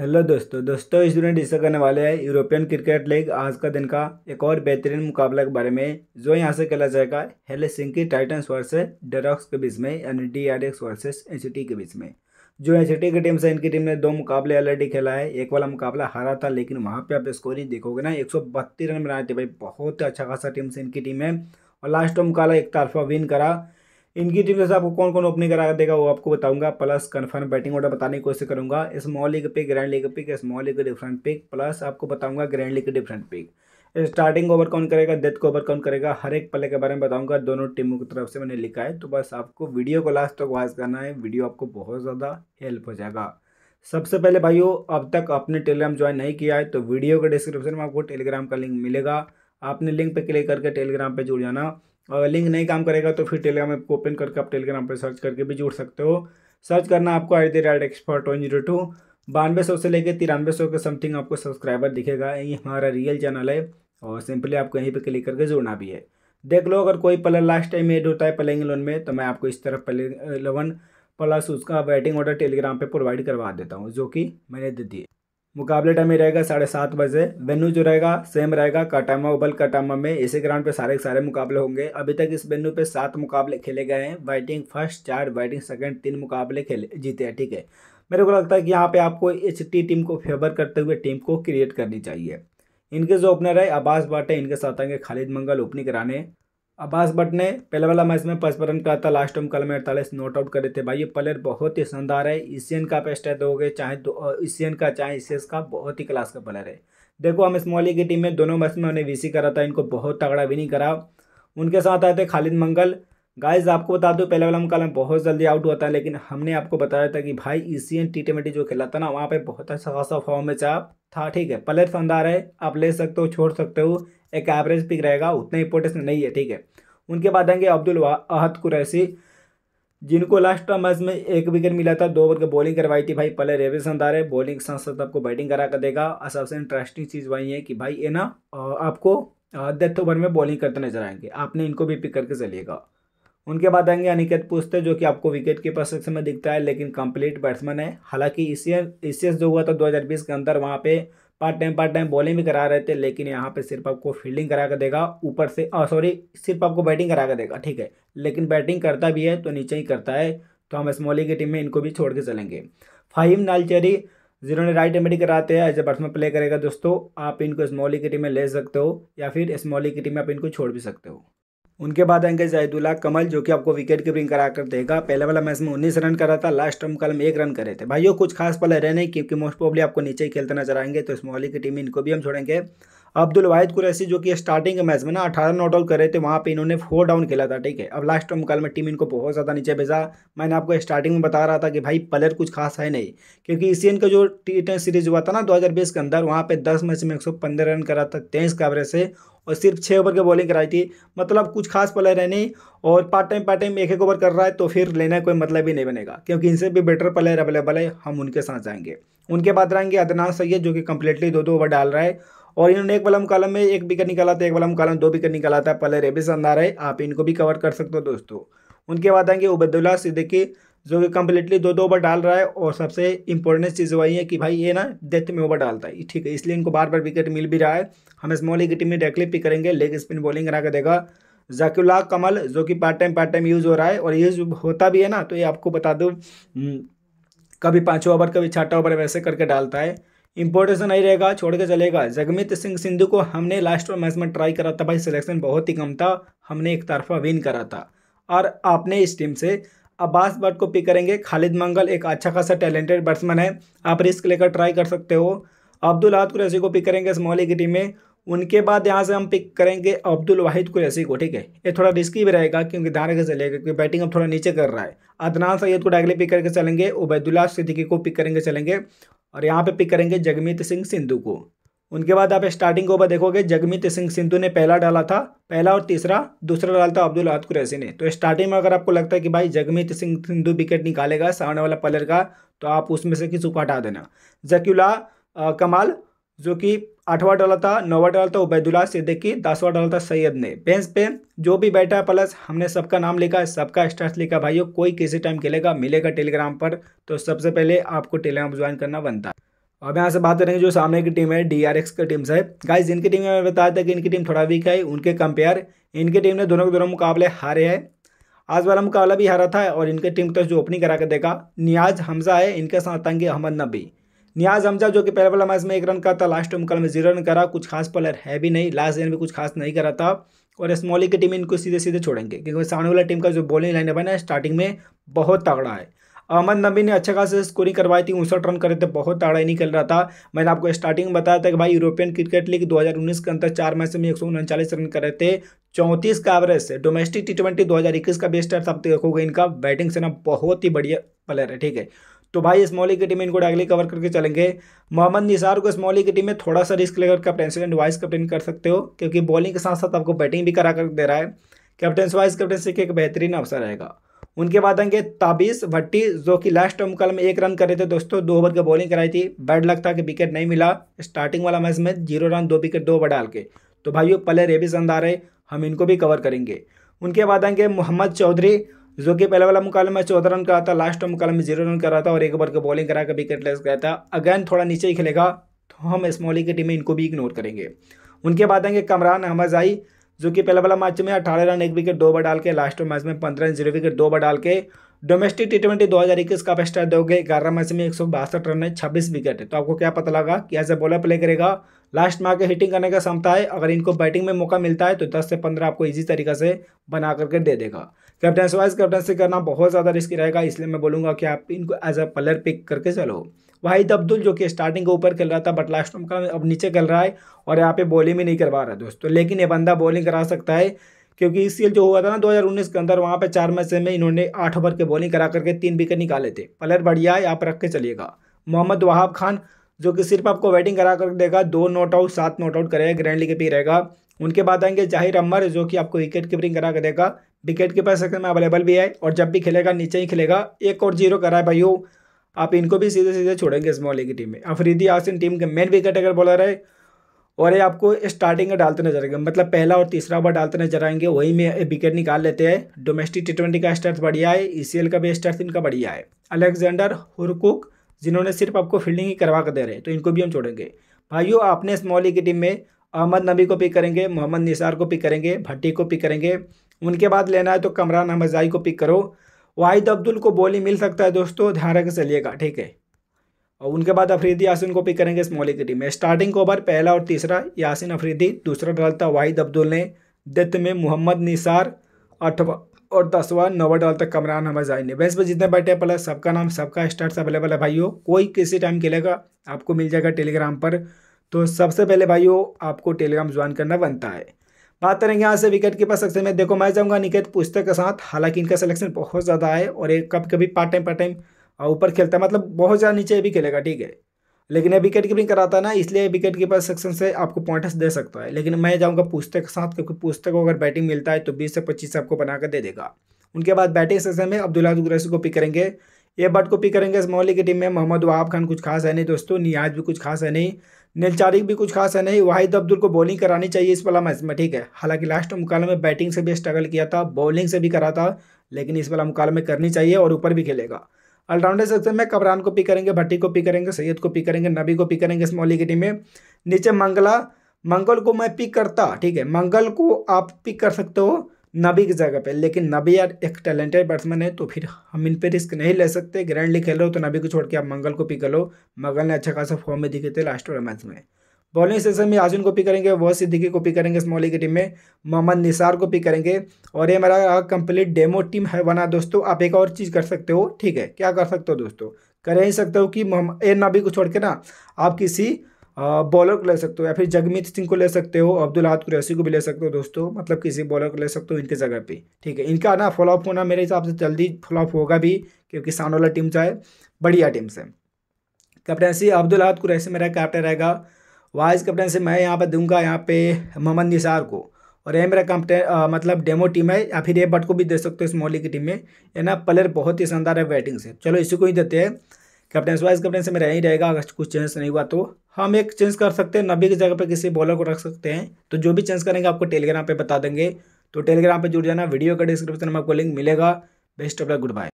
hello दोस्तों दोस्तों इस स्टूडेंट हिस्सा करने वाले हैं यूरोपियन क्रिकेट लीग आज का दिन का एक और बेहतरीन मुकाबला के बारे में जो यहाँ से खेला जाएगा सिंकी टाइटन्स वर्सेस डेरॉक्स के बीच में यानी D R X versus N के बीच में जो एन की टीम से इनकी टीम ने दो मुकाबले ऑलरेडी खेला है एक वाला मुकाबला हारा था लेकिन वहाँ पर आप स्कोरिंग देखोगे ना एक रन बनाए थे भाई बहुत अच्छा खासा टीम से इनकी टीम है और लास्ट में मुकाबला एक तरफा विन करा इनकी टीम जैसे आपको कौन कौन ओपनिंग करा देगा वो आपको बताऊंगा प्लस कंफर्म बैटिंग ऑर्डर बताने की कोशिश करूंगा small league pick grand league pick small league different pick plus आपको बताऊंगा grand league different pick starting over कौन करेगा डेथ ओवर कौन करेगा हर एक पले के बारे में बताऊंगा दोनों टीमों की तरफ से मैंने लिखा है तो बस आपको वीडियो को लास्ट तक वॉच करना है वीडियो आपको बहुत ज़्यादा हेल्प हो जाएगा सबसे पहले भाइयों अब तक आपने टेलीग्राम ज्वाइन नहीं किया है तो वीडियो के डिस्क्रिप्शन में आपको टेलीग्राम का लिंक मिलेगा आपने लिंक पर क्लिक करके टेलीग्राम पर जुड़ जाना लिंक नहीं काम करेगा तो फिर टेलीग्राम ऐप को ओपन करके आप टेलीग्राम पर सर्च करके भी जुड़ सकते हो सर्च करना आपको at the rate expert one zero two बानवे सौ से लेकर तिरानवे सौ के समथिंग आपको सब्सक्राइबर दिखेगा ये हमारा रियल चैनल है और सिंपली आपको यहीं पे क्लिक करके जुड़ना भी है देख लो अगर कोई प्लर लास्ट टाइम एड होता है प्लेइंग इलेवन में तो मैं आपको इस तरफ प्ले इलेवन प्लस उसका वेटिंग ऑर्डर टेलीग्राम पर प्रोवाइड करवा देता हूँ जो कि मैंने दे दिए मुकाबले टाइम ही रहेगा साढ़े सात बजे वेन्यू जो रहेगा सेम रहेगा कटामा उबल कटामा में इसी ग्राउंड पे सारे के सारे मुकाबले होंगे अभी तक इस वेन्यू पे सात मुकाबले खेले गए हैं वाइटिंग फर्स्ट चार वाइटिंग सेकंड तीन मुकाबले खेले जीते हैं ठीक है मेरे को लगता है कि यहाँ पे आपको एच टीम को फेवर करते हुए टीम को क्रिएट करनी चाहिए इनके जो ओपनर है आबास बाटे इनके साथ आएंगे खालिद मंगल ओपनिंग कराने अब्बास भट्ट ने पहले वाला मैच में पचपन रन करा था लास्ट में कल में अड़तालीस नॉट आउट करे थे भाई ये प्लेयर बहुत ही शानदार है एशियन का पेस्ट गए चाहे दो एशियन का चाहे एशियस का बहुत ही क्लास का प्लेयर है देखो हम स्मॉली की टीम में दोनों मैच में उन्हें वीसी करा था इनको बहुत तगड़ा भी नहीं करा उनके साथ आए थे खालिद मंगल गाइज आपको बता दो पहले वाला मुकाबला बहुत जल्दी आउट हुआ था लेकिन हमने आपको बताया था कि भाई एशियन टी ट्वेंटी जो खेला था ना वहाँ पे बहुत अच्छा खासा फॉर्म में चाप था ठीक है प्लेयर शानदार है आप ले सकते हो छोड़ सकते हो एक एवरेज पिक रहेगा उतना इंपॉर्टेंस नहीं है ठीक है उनके बाद आएंगे अब्दुल अहद कुरैसी जिनको लास्ट मैच में एक विकेट मिला था दो ओवर की बॉलिंग करवाई थी भाई पहले संदार है बॉलिंग साथ साथ आपको बैटिंग करा कर देगा और सबसे इंटरेस्टिंग चीज़ वही है कि भाई ये ना आपको डेथ ओवर में बॉलिंग करते नजर आएंगे आपने इनको भी पिक करके चलिएगा उनके बाद आएंगे अनिकेत पुस्ते जो कि आपको विकेट कीपर सेक्शन में दिखता है लेकिन कंप्लीट बैट्समैन है हालांकि इसी एस जो हुआ था दो के अंदर वहाँ पर part time part time bowling भी करा रहे थे लेकिन यहाँ पे सिर्फ आपको फील्डिंग करा कर देगा ऊपर से सॉरी सिर्फ आपको बैटिंग करा कर देगा ठीक है लेकिन बैटिंग करता भी है तो नीचे ही करता है तो हम स्मॉली की टीम में इनको भी छोड़ के चलेंगे फाहिम नालचेरी जिन्होंने राइट एमडी कराते हैं एज ए बैट्समैन प्ले करेगा दोस्तों आप इनको स्मॉली की टीम में ले सकते हो या फिर स्मॉली की टीम में आप इनको छोड़ भी सकते हो उनके बाद आएंगे जैदुल्ला कमल जो कि आपको विकेट कीपिंग करा कर देगा पहले वाला मैच में उन्नीस रन करा था लास्ट टर्म कल हम एक रन करे थे भाइयों कुछ खास पल रहे नहीं क्योंकि मोस्ट प्रॉब्ली आपको नीचे ही खेलते नजर आएंगे तो इस मोहली की टीम इनको भी हम छोड़ेंगे अब्दुल वाहिद कुरैसी जो कि स्टार्टिंग के मैच में ना अठारह नॉट आउट करे थे वहाँ पर इन्होंने फोर डाउन खेला था ठीक है अब लास्ट टाइम कल में टीम इनको बहुत ज़्यादा नीचे भेजा मैंने आपको स्टार्टिंग में बता रहा था कि भाई प्लेयर कुछ खास है नहीं क्योंकि एशियन e का जो टी सीरीज हुआ था ना 2020 के अंदर वहाँ पे दस मैच में एक रन करा था तेईस का एवरेज से और सिर्फ छः ओवर की बॉलिंग कराई थी मतलब कुछ खास प्लेयर है नहीं और पार्ट टाइम पार्ट टाइम एक एक ओवर कर रहा है तो फिर लेना कोई मतलब ही नहीं बनेगा क्योंकि इनसे भी बेटर प्लेयर अवेलेबल है हम उनके साथ जाएंगे उनके बाद रहेंगे अदनान सैयद जो कि कम्प्लीटली दो दो ओवर डाल रहा है और इन्होंने एक बलम कॉलम में एक विकेट निकाला था एक बलम कॉलम दो विकेट निकाला था प्लेयर ए भी शानदार है आप इनको भी कवर कर सकते हो दोस्तों उनके बाद आएंगे उबैदुल्ला सिद्दीकी जो कि कम्प्लीटली दो दो ओवर डाल रहा है और सबसे इंपॉर्टेंट चीज़ वही है कि भाई ये ना डेथ में ओवर डालता है ठीक है इसलिए इनको बार बार विकेट मिल भी रहा है हम स्मॉल की टीम में डायरेक्टली पिक करेंगे लेग स्पिन बॉलिंग करा कर देगा जाकिउल्ला कमल जो कि part time part time use हो रहा है और यूज़ होता भी है ना तो ये आपको बता दूँ हम्म, कभी पाँचों ओवर कभी छठा ओवर वैसे करके डालता है इंपोर्टेंस नहीं रहेगा छोड़ के चलेगा जगमीत सिंह सिंधु को हमने लास्ट मैच में ट्राई करा था भाई सिलेक्शन बहुत ही कम था हमने एक तरफा विन करा था और आपने इस टीम से अब्बास बट को पिक करेंगे खालिद मंगल एक अच्छा खासा टैलेंटेड बैट्समैन है आप रिस्क लेकर ट्राई कर सकते हो अब्दुल अहद कुरैसी को पिक करेंगे स्मॉली की टीम में उनके बाद यहाँ से हम पिक करेंगे अब्दुल वाहिद कुरैसी को ठीक है ये थोड़ा रिस्की भी रहेगा क्योंकि ध्यान रखे चलेगा क्योंकि बैटिंग अब थोड़ा नीचे कर रहा है अदनान सैयद को डायरेक्टली पिक करके चलेंगे उबैदुल्ला सिद्दीकी को पिक करेंगे चलेंगे और यहाँ पे पिक करेंगे जगमीत सिंह सिंधु को उनके बाद आप स्टार्टिंग ओवर देखोगे जगमीत सिंह सिंधु ने पहला डाला था पहला और तीसरा दूसरा डाला था अब्दुल अहद कुरैसी ने तो स्टार्टिंग में अगर आपको लगता है कि भाई जगमीत सिंह सिंधु विकेट निकालेगा सामने वाला पलर का तो आप उसमें से किसी को हटा देना जक्यूला कमाल जो कि आठवां डाला था नौवा डाला था उबैदुल्ला सिद्दीकी दसवां डाला था सैयद ने पेंस पेन जो भी बैठा है प्लस हमने सबका नाम लिखा है सबका स्टार्स लिखा भाइयों कोई किसी टाइम खेलेगा मिलेगा टेलीग्राम पर तो सबसे पहले आपको टेलीग्राम ज्वाइन करना बनता है अब यहाँ से बात करेंगे जो सामने की टीम है डी आर एक्स की टीम से गाइज इनकी टीम में मैंने बताया था कि इनकी टीम थोड़ा वीक है उनके कंपेयर इनकी टीम ने दोनों के दोनों मुकाबले हारे हैं आज वाला मुकाबला भी हारा था और इनकी टीम तो जो ओपनिंग करा के देखा नियाज हमजा है इनके साथ आतंकी अहमद नबी नियाज हमजा जो कि पहले वाला मैच में एक रन करता लास्ट मुकाबले में जीरो रन करा कुछ खास प्लेयर है भी नहीं लास्ट दिन में कुछ खास नहीं करा था और स्मॉली की टीम इनको सीधे सीधे छोड़ेंगे क्योंकि सामने वाला टीम का जो बॉलिंग लाइनअप है स्टार्टिंग में बहुत तगड़ा है अहमद नबी ने अच्छा खासा स्कोरिंग करवाई थी उनसठ रन करे थे बहुत ताड़ा ही निकल रहा था मैंने आपको स्टार्टिंग में बताया था कि भाई यूरोपियन क्रिकेट लीग 2019 के अंदर चार मैच में एक रन करे थे चौंतीस का एवरेज से डोमेस्टिक टी ट्वेंटी दो का बेस्ट है आप देखोगे इनका बैटिंग से ना बहुत ही बढ़िया प्लेयर है ठीक है तो भाई स्मॉली की टीम इनको डायरेक्टली कवर करके चलेंगे मोहम्मद निसार को स्मॉली की टीम में थोड़ा सा रिस्क लेकर कैप्टेंसी एंड वाइस कैप्टन कर सकते हो क्योंकि बॉलिंग के साथ साथ आपको बैटिंग भी करा कर दे रहा है कैप्टन वाइस कैप्टनसी के एक बेहतरीन अवसर रहेगा उनके बाद आएंगे ताबिस भट्टी जो कि लास्ट टर्म कल में एक रन करे थे दोस्तों दो ओवर की बॉलिंग कराई थी बैड लग था कि विकेट नहीं मिला स्टार्टिंग वाला मैच में जीरो रन दो विकेट दो ओवर डाल के तो भाइयों प्लेयर ये भी आ रहे हम इनको भी कवर करेंगे उनके बाद आएंगे मोहम्मद चौधरी जो कि पहले वाला मुकाबले में चौदह रन करा था लास्ट मुकाबले में जीरो रन करा था और एक ओवर का बॉलिंग करा कर विकेट लेस गया था अगेन थोड़ा नीचे ही खेलेगा तो हम स्मॉली की टीम में इनको भी इग्नोर करेंगे उनके बाद आएंगे कमरान अहमद आई जो कि पहला वाला मैच में अठारह रन एक विकेट दो बार डाल के लास्ट मैच में पंद्रह रन जीरो विकेट दो बार डाल के डोमेस्टिक टी ट्वेंटी दो हज़ार इक्कीस का स्टार्ट दोगे ग्यारह मैच में एक सौ बासठ रन है छब्बीस विकेट है तो आपको क्या पता लगा कि ऐसे बॉलर प्ले करेगा लास्ट में आके हिटिंग करने का क्षमता है अगर इनको बैटिंग में मौका मिलता है तो दस से पंद्रह आपको इजी तरीके से बना करके दे देगा कैप्टन वाइज कैप्टनसी करना बहुत ज़्यादा रिस्की रहेगा इसलिए मैं बोलूँगा कि आप इनको एज अ प्लेयर पिक करके चलो वाहिद अब्दुल जो कि स्टार्टिंग के ऊपर खेल रहा था बट लास्ट में अब नीचे खेल रहा है और यहाँ पे बॉलिंग भी नहीं करवा रहा है दोस्तों लेकिन ये बंदा बॉलिंग करा सकता है क्योंकि ई जो हुआ था ना 2019 के अंदर वहाँ पे चार मैच में इन्होंने आठ ओवर के बॉलिंग करा करके तीन विकेट निकाले थे प्लेयर बढ़िया है आप रख के चलिएगा मोहम्मद वहाब खान जो कि सिर्फ आपको बैटिंग करा कर देगा दो नॉट आउट सात नॉट आउट करेगा ग्रैंड लीग पे रहेगा उनके बाद आएंगे जाहिर अमर जो कि आपको विकेट कीपरिंग करा कर देगा विकेट कीपर सेक्शन में अवेलेबल भी है और जब भी खेलेगा नीचे ही खेलेगा एक और जीरो करा है भाई आप इनको भी सीधे सीधे छोड़ेंगे इस्मोले की टीम में अफरीदी आसिन टीम के मेन विकेट अगर बॉलर है और ये आपको स्टार्टिंग में डालते नजर आएंगे मतलब पहला और तीसरा ओवर डालते नजर आएंगे वहीं में विकेट निकाल लेते हैं डोमेस्टिक टी ट्वेंटी का स्टार्थ बढ़िया है ई e का भी स्टार्थ इनका बढ़िया है अलेक्जेंडर हुरकुक जिन्होंने सिर्फ आपको फील्डिंग ही करवा कर दे रहे हैं तो इनको भी हम छोड़ेंगे भाइयों आपने स्मॉली की टीम में अहमद नबी को पिक करेंगे मोहम्मद निसार को पिक करेंगे भट्टी को पिक करेंगे उनके बाद लेना है तो कमरान अहमदाई को पिक करो वाहिद अब्दुल को बॉलिंग मिल सकता है दोस्तों ध्यान रख चलिएगा ठीक है और उनके बाद अफरीदी यासिन को पिक करेंगे इस की टीम में स्टार्टिंग ओवर पहला और तीसरा यासिन अफरीदी दूसरा डालता वाहिद अब्दुल ने डेथ में मोहम्मद निसार अठवा और दसवा नवा डालता कमरान हमजाई ने बेंच पर जितने बैठे प्लस सबका नाम सबका स्टार्ट अवेलेबल है भाइयों कोई किसी टाइम खेलेगा आपको मिल जाएगा टेलीग्राम पर तो सबसे पहले भाइयों आपको टेलीग्राम ज्वाइन करना बनता है बात करेंगे यहाँ से विकेट कीपर सेक्शन में देखो मैं जाऊँगा निकेत पुस्तक के साथ हालांकि इनका सिलेक्शन बहुत ज़्यादा है और एक कभी कभी पार्ट टाइम पार्ट टाइम ऊपर खेलता है मतलब बहुत ज़्यादा नीचे भी खेलेगा ठीक है लेकिन ये विकेट कीपिंग कराता है ना इसलिए विकेट कीपर सेक्शन से आपको पॉइंट्स दे सकता है लेकिन मैं जाऊँगा पुस्तक के साथ क्योंकि पुस्तक को अगर बैटिंग मिलता है तो बीस से पच्चीस आपको बनाकर दे देगा उनके बाद बैटिंग सेक्शन में अब्दुल्ला रसी को पिक करेंगे ये बट को पिक करेंगे इस मोहल्ली की टीम में मोहम्मद वहाब खान कुछ खास है नहीं दोस्तों नियाज भी कुछ खास है नहीं नेलचारिक भी कुछ खास है नहीं वाहिद अब्दुल को बॉलिंग करानी चाहिए इस वाला मैच में ठीक है हालांकि लास्ट मुकाबले में बैटिंग से भी स्ट्रगल किया था बॉलिंग से भी करा था लेकिन इस वाला मुकाबले में करनी चाहिए और ऊपर भी खेलेगा ऑलराउंडर सेक्शन में कबरान को पिक करेंगे भट्टी को पिक करेंगे सैयद को पिक करेंगे नबी को पिक करेंगे स्मॉली की टीम में नीचे मंगला मंगल को मैं पिक करता ठीक है मंगल को आप पिक कर सकते हो नबी की जगह पे लेकिन नबी यार एक टैलेंटेड बैट्समैन है तो फिर हम इन पे रिस्क नहीं ले सकते ग्रैंड लीग खेल रहे हो तो नबी को छोड़ के आप मंगल को पिक लो मंगल ने अच्छा खासा फॉर्म में दिखे थे लास्ट और मैच में बॉलिंग सेशन में आजुन को पिक करेंगे वह सिद्दीकी को पिक करेंगे स्मॉली की टीम में मोहम्मद निसार को पिक करेंगे और ये हमारा कंप्लीट डेमो टीम है बना दोस्तों आप एक और चीज़ कर सकते हो ठीक है क्या कर सकते हो दोस्तों कर ही सकते हो कि ए नबी को छोड़ के ना आप किसी बॉलर को ले सकते हो या फिर जगमीत सिंह को ले सकते हो अब्दुल हाथ कुरैसी को भी ले सकते हो दोस्तों मतलब किसी बॉलर को ले सकते हो इनके जगह पे ठीक है इनका ना फॉलोअप होना मेरे हिसाब से जल्दी फॉलोअप होगा भी क्योंकि सानोला वाला टीम चाहे बढ़िया टीम से कैप्टनसी अब्दुल हाथ कुरैसी मेरा कैप्टन रहेगा वाइस कैप्टनसी मैं यहाँ पर दूंगा यहाँ पे मोहम्मद निसार को और ये मेरा कैप्टन मतलब डेमो टीम है या फिर ये बट को भी दे सकते हो इस मोहली की टीम में ये ना प्लेयर बहुत ही शानदार है बैटिंग से चलो इसी को ही देते हैं कैप्टन वाइस कैप्टन से मेरा यही रहेगा अगर कुछ चेंज नहीं हुआ तो हम एक चेंज कर सकते हैं नबी की जगह पर किसी बॉलर को रख सकते हैं तो जो भी चेंज करेंगे आपको टेलीग्राम पर बता देंगे तो टेलीग्राम पर जुड़ जाना वीडियो का डिस्क्रिप्शन में आपको लिंक मिलेगा best of luck good bye